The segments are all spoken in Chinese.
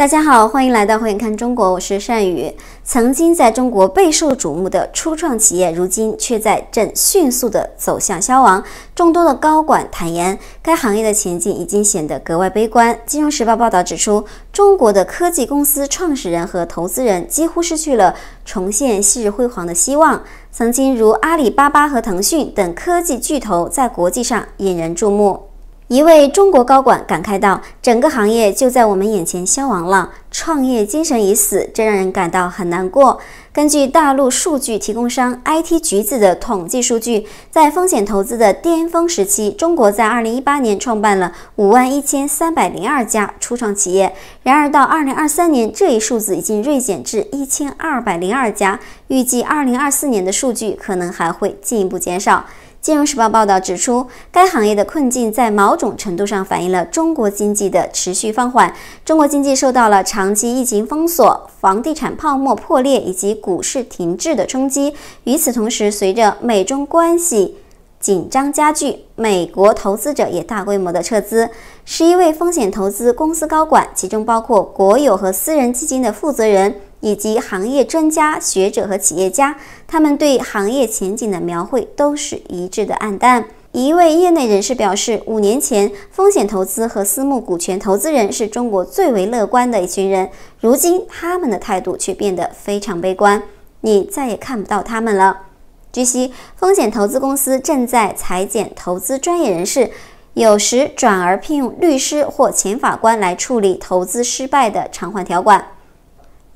大家好，欢迎来到《慧眼看中国》，我是善宇。曾经在中国备受瞩目的初创企业，如今却在正迅速地走向消亡。众多的高管坦言，该行业的前景已经显得格外悲观。《金融时报》报道指出，中国的科技公司创始人和投资人几乎失去了重现昔日辉煌的希望。曾经如阿里巴巴和腾讯等科技巨头在国际上引人注目。一位中国高管感慨道：“整个行业就在我们眼前消亡了，创业精神已死，这让人感到很难过。”根据大陆数据提供商 IT 橘子的统计数据，在风险投资的巅峰时期，中国在2018年创办了51302家初创企业。然而，到2023年，这一数字已经锐减至1202家，预计2024年的数据可能还会进一步减少。金融时报报道指出，该行业的困境在某种程度上反映了中国经济的持续放缓。中国经济受到了长期疫情封锁、房地产泡沫破裂以及股市停滞的冲击。与此同时，随着美中关系紧张加剧，美国投资者也大规模的撤资。十一位风险投资公司高管，其中包括国有和私人基金的负责人。以及行业专家、学者和企业家，他们对行业前景的描绘都是一致的暗淡。一位业内人士表示，五年前，风险投资和私募股权投资人是中国最为乐观的一群人，如今他们的态度却变得非常悲观，你再也看不到他们了。据悉，风险投资公司正在裁减投资专业人士，有时转而聘用律师或前法官来处理投资失败的偿还条款。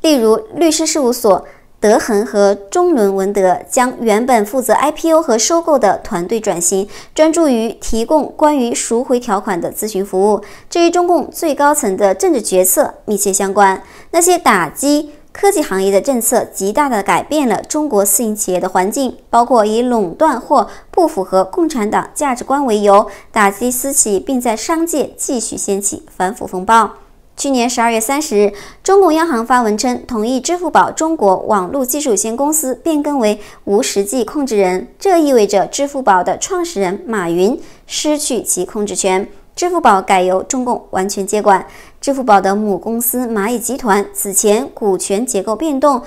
例如，律师事务所德恒和中伦文德将原本负责 IPO 和收购的团队转型，专注于提供关于赎回条款的咨询服务，这与中共最高层的政治决策密切相关。那些打击科技行业的政策，极大地改变了中国私营企业的环境，包括以垄断或不符合共产党价值观为由打击私企，并在商界继续掀起反腐风暴。去年十二月三十日，中共央行发文称，同意支付宝中国网络技术有限公司变更为无实际控制人。这意味着支付宝的创始人马云失去其控制权，支付宝改由中共完全接管。支付宝的母公司蚂蚁集团此前股权结构变动，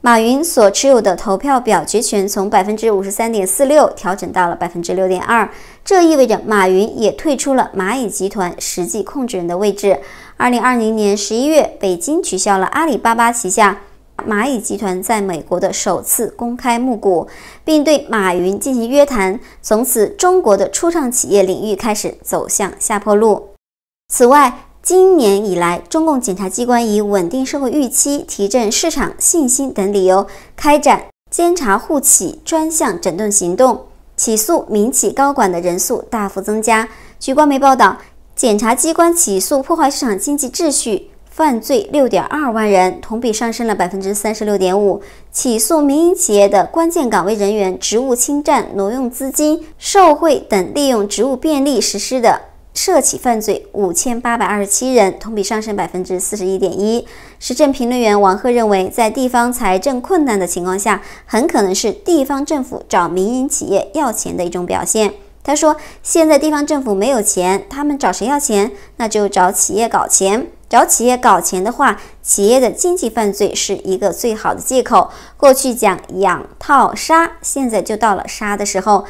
马云所持有的投票表决权从百分之五十三点四六调整到了百分之六点二，这意味着马云也退出了蚂蚁集团实际控制人的位置。二零二零年十一月，北京取消了阿里巴巴旗下蚂蚁集团在美国的首次公开募股，并对马云进行约谈。从此，中国的初创企业领域开始走向下坡路。此外，今年以来，中共检察机关以稳定社会预期、提振市场信心等理由，开展监察护企专项整顿行动，起诉民企高管的人数大幅增加。据外媒报道。检察机关起诉破坏市场经济秩序犯罪六点二万人，同比上升了百分之三十六点五。起诉民营企业的关键岗位人员职务侵占、挪用资金、受贿等利用职务便利实施的涉企犯罪五千八百二十七人，同比上升百分之四十一点一。时政评论员王贺认为，在地方财政困难的情况下，很可能是地方政府找民营企业要钱的一种表现。他说：“现在地方政府没有钱，他们找谁要钱？那就找企业搞钱。找企业搞钱的话，企业的经济犯罪是一个最好的借口。过去讲养套杀，现在就到了杀的时候，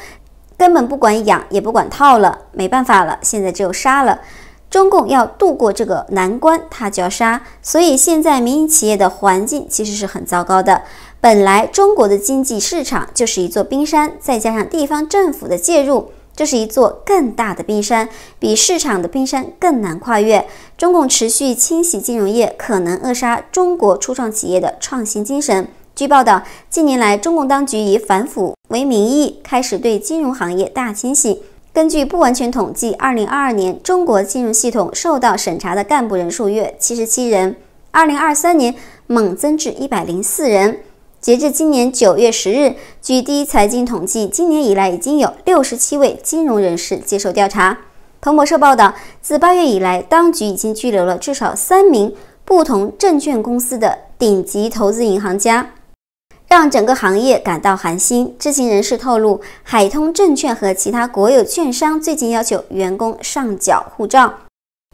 根本不管养，也不管套了，没办法了，现在只有杀了。中共要度过这个难关，他就要杀。所以现在民营企业的环境其实是很糟糕的。本来中国的经济市场就是一座冰山，再加上地方政府的介入。”这是一座更大的冰山，比市场的冰山更难跨越。中共持续清洗金融业，可能扼杀中国初创企业的创新精神。据报道，近年来中共当局以反腐为名义，开始对金融行业大清洗。根据不完全统计，二零二二年中国金融系统受到审查的干部人数约七十七人，二零二三年猛增至一百零四人。截至今年九月十日，据第一财经统计，今年以来已经有六十七位金融人士接受调查。彭博社报道，自八月以来，当局已经拘留了至少三名不同证券公司的顶级投资银行家，让整个行业感到寒心。知情人士透露，海通证券和其他国有券商最近要求员工上缴护照。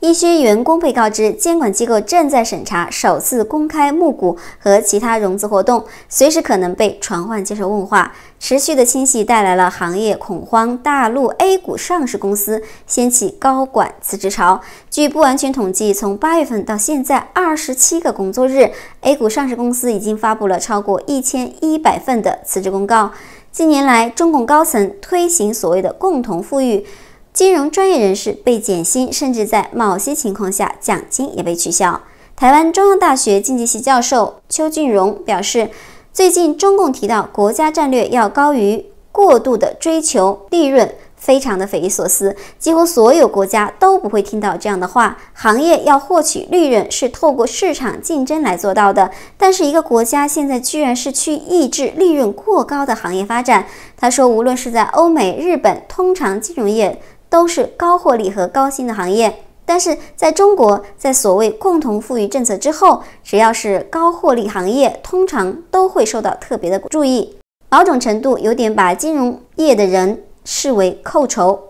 一些员工被告知，监管机构正在审查首次公开募股和其他融资活动，随时可能被传唤接受问话。持续的侵袭带来了行业恐慌，大陆 A 股上市公司掀起高管辞职潮。据不完全统计，从八月份到现在二十七个工作日，A 股上市公司已经发布了超过一千一百份的辞职公告。近年来，中共高层推行所谓的共同富裕。金融专业人士被减薪，甚至在某些情况下奖金也被取消。台湾中央大学经济系教授邱俊荣表示，最近中共提到国家战略要高于过度的追求利润，非常的匪夷所思。几乎所有国家都不会听到这样的话。行业要获取利润是透过市场竞争来做到的，但是一个国家现在居然是去抑制利润过高的行业发展。他说，无论是在欧美、日本，通常金融业。都是高获利和高薪的行业，但是在中国，在所谓共同富裕政策之后，只要是高获利行业，通常都会受到特别的注意，某种程度有点把金融业的人视为“扣酬”，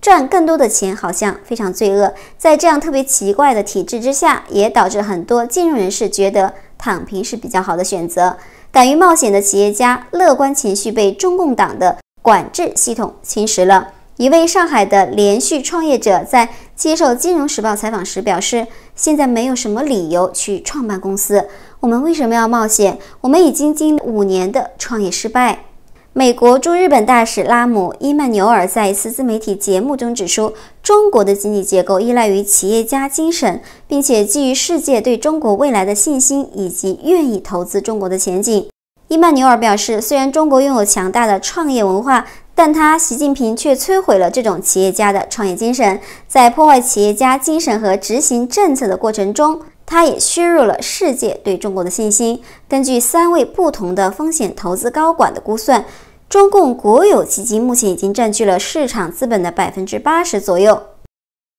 赚更多的钱好像非常罪恶。在这样特别奇怪的体制之下，也导致很多金融人士觉得躺平是比较好的选择。敢于冒险的企业家，乐观情绪被中共党的管制系统侵蚀了。一位上海的连续创业者在接受《金融时报》采访时表示：“现在没有什么理由去创办公司，我们为什么要冒险？我们已经经历五年的创业失败。”美国驻日本大使拉姆伊曼纽尔在一次自媒体节目中指出：“中国的经济结构依赖于企业家精神，并且基于世界对中国未来的信心以及愿意投资中国的前景。”伊曼纽尔表示：“虽然中国拥有强大的创业文化。”但他，习近平却摧毁了这种企业家的创业精神，在破坏企业家精神和执行政策的过程中，他也削弱了世界对中国的信心。根据三位不同的风险投资高管的估算，中共国有基金目前已经占据了市场资本的百分之八十左右。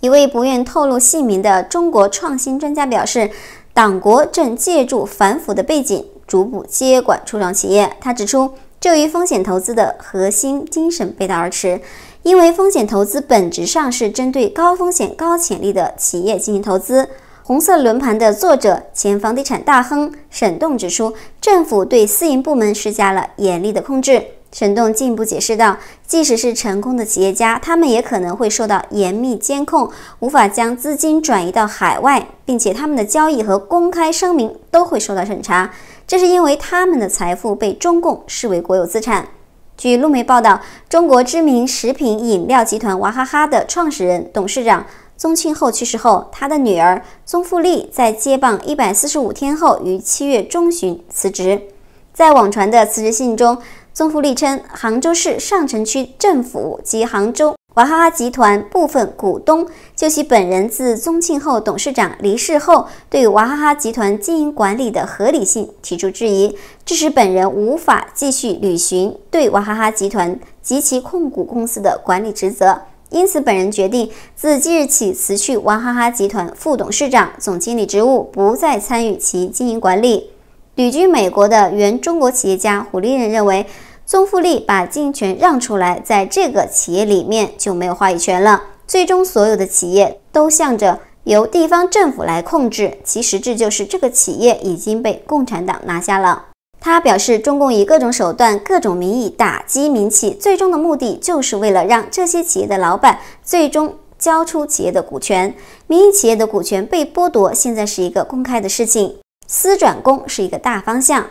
一位不愿透露姓名的中国创新专家表示，党国正借助反腐的背景，逐步接管初创企业。他指出。这与风险投资的核心精神背道而驰，因为风险投资本质上是针对高风险高潜力的企业进行投资。《红色轮盘》的作者、前房地产大亨沈栋指出，政府对私营部门施加了严厉的控制。沈栋进一步解释道，即使是成功的企业家，他们也可能会受到严密监控，无法将资金转移到海外，并且他们的交易和公开声明都会受到审查。这是因为他们的财富被中共视为国有资产。据路媒报道，中国知名食品饮料集团娃哈哈的创始人、董事长宗庆后去世后，他的女儿宗馥莉在接棒一百四十五天后，于七月中旬辞职。在网传的辞职信中，宗馥莉称：“杭州市上城区政府及杭州。”娃哈哈集团部分股东就其本人自宗庆后董事长离世后对娃哈哈集团经营管理的合理性提出质疑，致使本人无法继续履行对娃哈哈集团及其控股公司的管理职责，因此本人决定自即日起辞去娃哈哈集团副董事长、总经理职务，不再参与其经营管理。旅居美国的原中国企业家胡立人认为。宗富莉把经营权让出来，在这个企业里面就没有话语权了。最终，所有的企业都向着由地方政府来控制，其实质就是这个企业已经被共产党拿下了。他表示，中共以各种手段、各种名义打击民企，最终的目的就是为了让这些企业的老板最终交出企业的股权。民营企业的股权被剥夺，现在是一个公开的事情。私转公是一个大方向。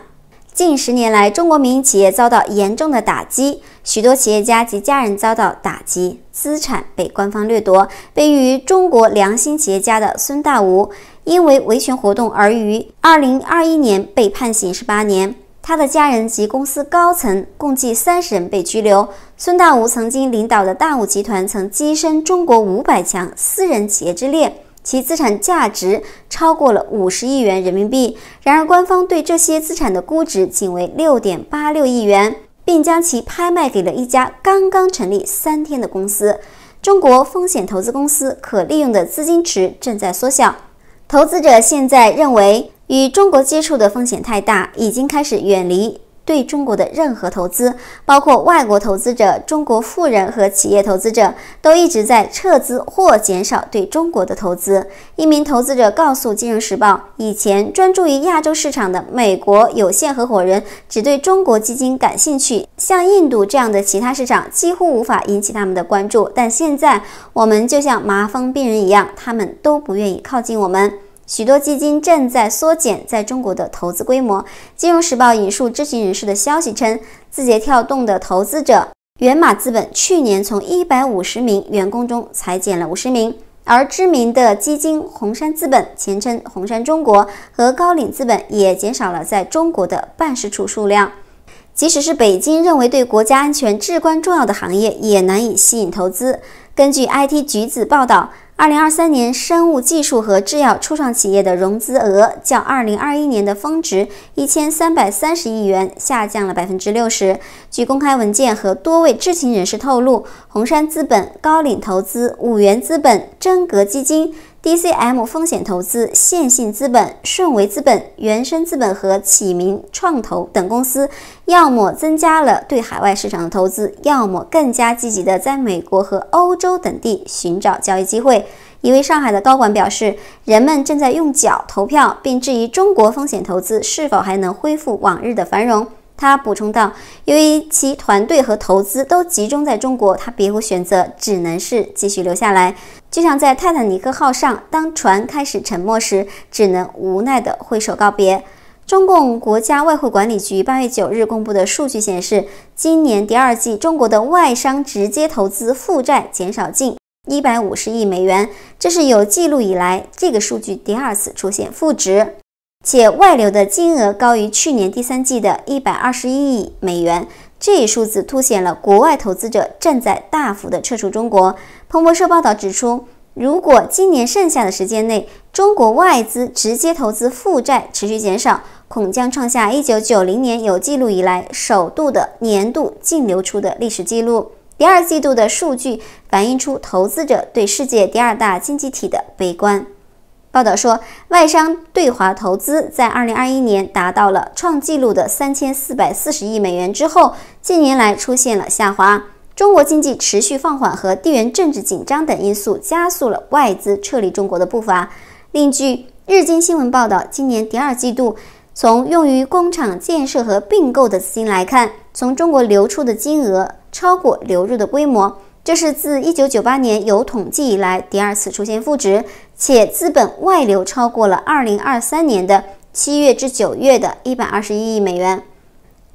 近十年来，中国民营企业遭到严重的打击，许多企业家及家人遭到打击，资产被官方掠夺。被誉为中国良心企业家的孙大吴，因为维权活动而于二零二一年被判刑十八年，他的家人及公司高层共计三十人被拘留。孙大吴曾经领导的大吴集团曾跻身中国五百强私人企业之列。其资产价值超过了五十亿元人民币，然而官方对这些资产的估值仅为六点八六亿元，并将其拍卖给了一家刚刚成立三天的公司。中国风险投资公司可利用的资金池正在缩小，投资者现在认为与中国接触的风险太大，已经开始远离。对中国的任何投资，包括外国投资者、中国富人和企业投资者，都一直在撤资或减少对中国的投资。一名投资者告诉《金融时报》，以前专注于亚洲市场的美国有限合伙人只对中国基金感兴趣，像印度这样的其他市场几乎无法引起他们的关注。但现在我们就像麻风病人一样，他们都不愿意靠近我们。许多基金正在缩减在中国的投资规模。金融时报引述知情人士的消息称，字节跳动的投资者源码资本去年从一百五十名员工中裁减了五十名，而知名的基金红杉资本（前称红杉中国）和高瓴资本也减少了在中国的办事处数量。即使是北京认为对国家安全至关重要的行业，也难以吸引投资。根据 IT 橘子报道。二零二三年生物技术和制药初创企业的融资额较二零二一年的峰值一千三百三十亿元下降了百分之六十。据公开文件和多位知情人士透露，红杉资本、高瓴投资、五源资本、真格基金。DCM、风险投资、线性资本、顺为资本、原生资本和启明创投等公司，要么增加了对海外市场的投资，要么更加积极的在美国和欧洲等地寻找交易机会。一位上海的高管表示，人们正在用脚投票，并质疑中国风险投资是否还能恢复往日的繁荣。他补充道：“由于其团队和投资都集中在中国，他别无选择，只能是继续留下来。就像在泰坦尼克号上，当船开始沉没时，只能无奈地挥手告别。”中共国家外汇管理局八月九日公布的数据显示，今年第二季中国的外商直接投资负债减少近一百五十亿美元，这是有记录以来这个数据第二次出现负值。且外流的金额高于去年第三季的一百二十一亿美元，这一数字凸显了国外投资者正在大幅的撤出中国。彭博社报道指出，如果今年剩下的时间内中国外资直接投资负债持续减少，恐将创下一九九零年有记录以来首度的年度净流出的历史记录。第二季度的数据反映出投资者对世界第二大经济体的悲观。报道说，外商对华投资在二零二一年达到了创纪录的三千四百四十亿美元之后，近年来出现了下滑。中国经济持续放缓和地缘政治紧张等因素加速了外资撤离中国的步伐。另据《日经新闻》报道，今年第二季度，从用于工厂建设和并购的资金来看，从中国流出的金额超过流入的规模，这是自一九九八年有统计以来第二次出现负值。且资本外流超过了2023年的7月至9月的121亿美元。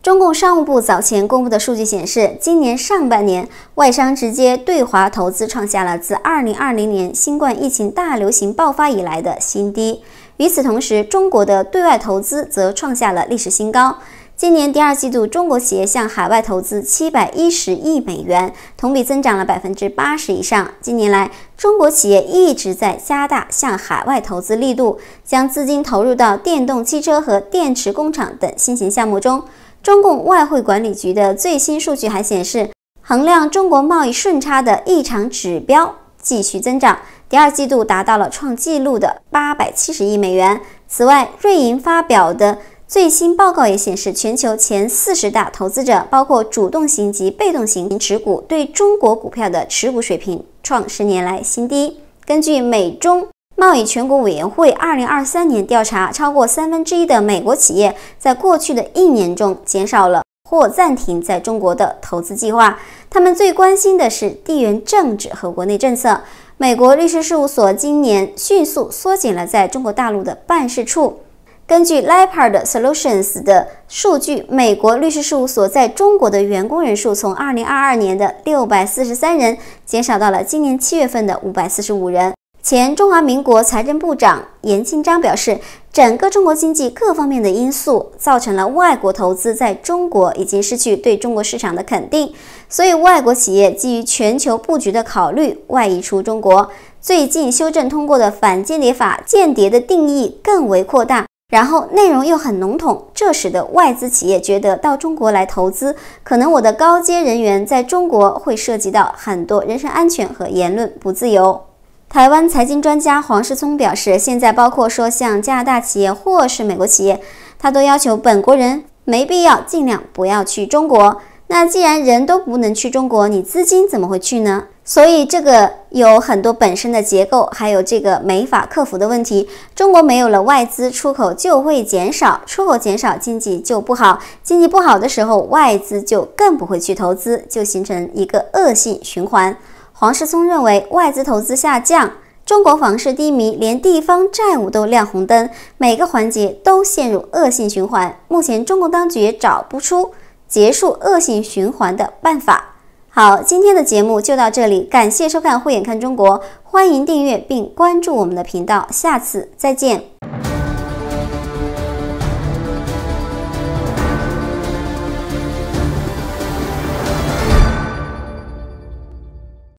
中共商务部早前公布的数据显示，今年上半年外商直接对华投资创下了自2020年新冠疫情大流行爆发以来的新低。与此同时，中国的对外投资则创下了历史新高。今年第二季度，中国企业向海外投资七百一十亿美元，同比增长了百分之八十以上。近年来，中国企业一直在加大向海外投资力度，将资金投入到电动汽车和电池工厂等新型项目中。中共外汇管理局的最新数据还显示，衡量中国贸易顺差的异常指标继续增长，第二季度达到了创纪录的八百七十亿美元。此外，瑞银发表的。最新报告也显示，全球前四十大投资者，包括主动型及被动型持股，对中国股票的持股水平创十年来新低。根据美中贸易全国委员会2023年调查，超过三分之一的美国企业在过去的一年中减少了或暂停在中国的投资计划。他们最关心的是地缘政治和国内政策。美国律师事务所今年迅速缩减了在中国大陆的办事处。根据 l e p a r d Solutions 的数据，美国律师事务所在中国的员工人数从2022年的643人减少到了今年七月份的545人。前中华民国财政部长严庆章表示，整个中国经济各方面的因素造成了外国投资在中国已经失去对中国市场的肯定，所以外国企业基于全球布局的考虑外移出中国。最近修正通过的反间谍法，间谍的定义更为扩大。然后内容又很笼统，这使得外资企业觉得到中国来投资，可能我的高阶人员在中国会涉及到很多人身安全和言论不自由。台湾财经专家黄世聪表示，现在包括说像加拿大企业或是美国企业，他都要求本国人没必要尽量不要去中国。那既然人都不能去中国，你资金怎么会去呢？所以这个有很多本身的结构，还有这个没法克服的问题。中国没有了外资，出口就会减少，出口减少，经济就不好，经济不好的时候，外资就更不会去投资，就形成一个恶性循环。黄世聪认为，外资投资下降，中国房市低迷，连地方债务都亮红灯，每个环节都陷入恶性循环。目前，中国当局也找不出结束恶性循环的办法。好，今天的节目就到这里，感谢收看《慧眼看中国》，欢迎订阅并关注我们的频道，下次再见。